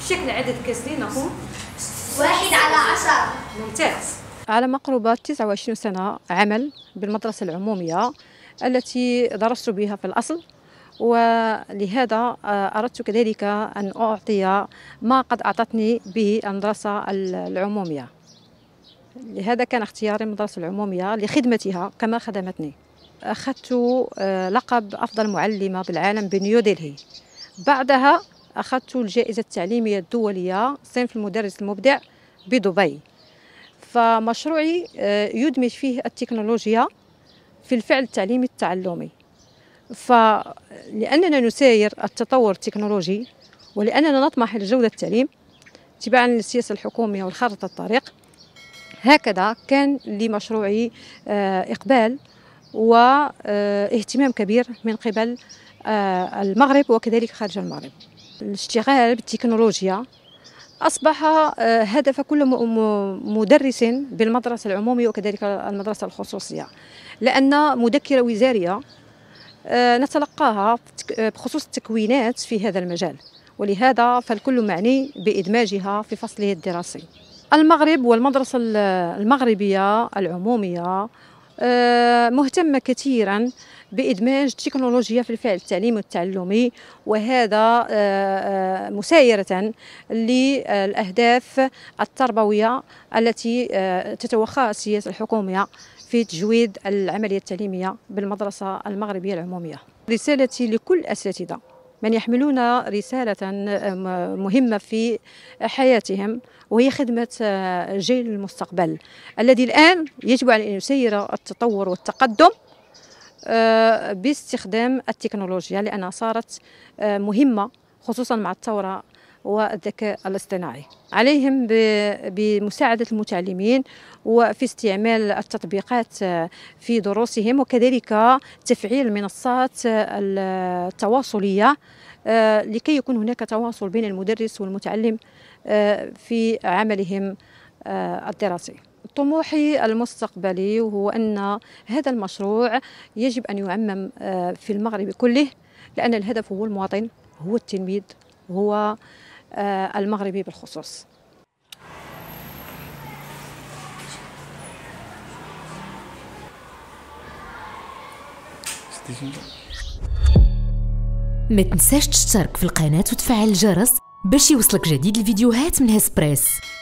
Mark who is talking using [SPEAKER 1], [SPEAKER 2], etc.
[SPEAKER 1] بشكل عدد هم واحد على عشر ممتاز على مقربة 29 سنة عمل بالمدرسة العمومية التي درست بها في الأصل ولهذا آه، أردت كذلك أن أعطي ما قد أعطتني به المدرسة العمومية لهذا كان اختياري المدرسة العمومية لخدمتها كما خدمتني أخذت آه، لقب أفضل معلمة بالعالم بنيودلهي بعدها أخذت الجائزة التعليمية الدولية صنف المدرس المبدع بدبي فمشروعي آه، يدمج فيه التكنولوجيا في الفعل التعليمي التعلمي فلأننا نساير التطور التكنولوجي ولأننا نطمح لجودة التعليم تباعا للسياسة الحكومية والخارطة الطريق هكذا كان لمشروعي آه، إقبال واهتمام آه، كبير من قبل المغرب وكذلك خارج المغرب الاشتغال بالتكنولوجيا أصبح آه، هدف كل مدرس بالمدرسة العمومية وكذلك المدرسة الخصوصية لأن مذكرة وزارية آه، نتلقاها آه، بخصوص التكوينات في هذا المجال ولهذا فالكل معني بإدماجها في فصله الدراسي المغرب والمدرسة المغربية العمومية آه، مهتمة كثيرا بإدماج التكنولوجيا في الفعل التعليمي والتعلمي وهذا آه، آه، مسايرة للأهداف التربوية التي تتوخاها السياسة الحكومية في تجويد العملية التعليمية بالمدرسة المغربية العمومية رسالتي لكل أساتذة من يحملون رسالة آه، مهمة في حياتهم وهي خدمة آه، جيل المستقبل الذي الآن يجب أن يسير التطور والتقدم آه، باستخدام التكنولوجيا لأنها صارت مهمة خصوصا مع الثورة والذكاء الاصطناعي عليهم بمساعدة المتعلمين وفي استعمال التطبيقات في دروسهم وكذلك تفعيل منصات التواصلية آه، لكي يكون هناك تواصل بين المدرس والمتعلم آه، في عملهم آه، الدراسي طموحي المستقبلي هو أن هذا المشروع يجب أن يعمم في المغرب كله لأن الهدف هو المواطن هو التلميذ هو آه، المغربي بالخصوص ما تنساش تشترك في القناة وتفعل الجرس باش يوصلك جديد الفيديوهات من هسبريس